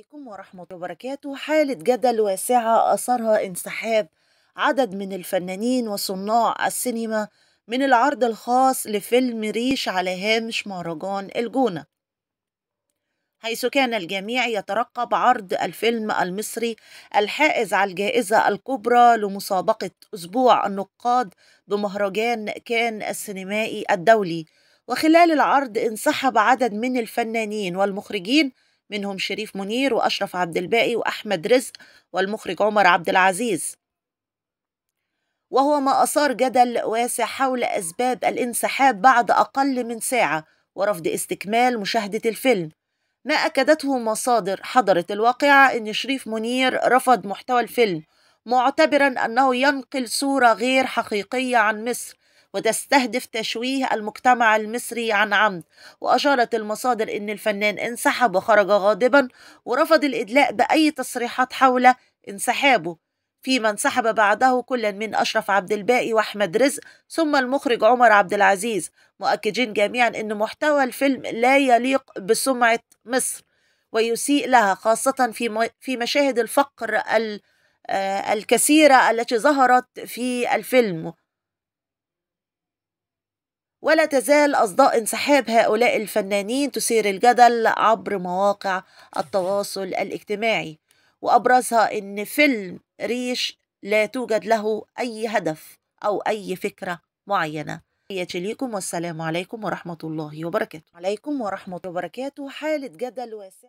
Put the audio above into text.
عليكم ورحمة الله وبركاته حالة جدل واسعة أثرها انسحاب عدد من الفنانين وصناع السينما من العرض الخاص لفيلم ريش على هامش مهرجان الجونة حيث كان الجميع يترقب عرض الفيلم المصري الحائز على الجائزة الكبرى لمسابقة أسبوع النقاد بمهرجان كان السينمائي الدولي وخلال العرض انسحب عدد من الفنانين والمخرجين منهم شريف منير وأشرف عبد الباقي وأحمد رزق والمخرج عمر عبد العزيز وهو ما أثار جدل واسع حول أسباب الانسحاب بعد أقل من ساعة ورفض استكمال مشاهدة الفيلم ما أكدته مصادر حضرت الواقعة أن شريف منير رفض محتوى الفيلم معتبرا أنه ينقل صورة غير حقيقية عن مصر وتستهدف تشويه المجتمع المصري عن عمد وأشارت المصادر أن الفنان انسحب وخرج غاضبا ورفض الإدلاء بأي تصريحات حول انسحابه فيما انسحب بعده كل من أشرف عبد الباقي وأحمد رزق ثم المخرج عمر عبد العزيز مؤكدين جميعا أن محتوى الفيلم لا يليق بسمعة مصر ويسيء لها خاصة في في مشاهد الفقر آه، الكثيرة التي ظهرت في الفيلم ولا تزال أصداء انسحاب هؤلاء الفنانين تثير الجدل عبر مواقع التواصل الاجتماعي وأبرزها إن فيلم ريش لا توجد له أي هدف أو أي فكرة معينة تحياتي ليكم والسلام عليكم ورحمة الله وبركاته عليكم ورحمة الله وبركاته حالة جدل واسعة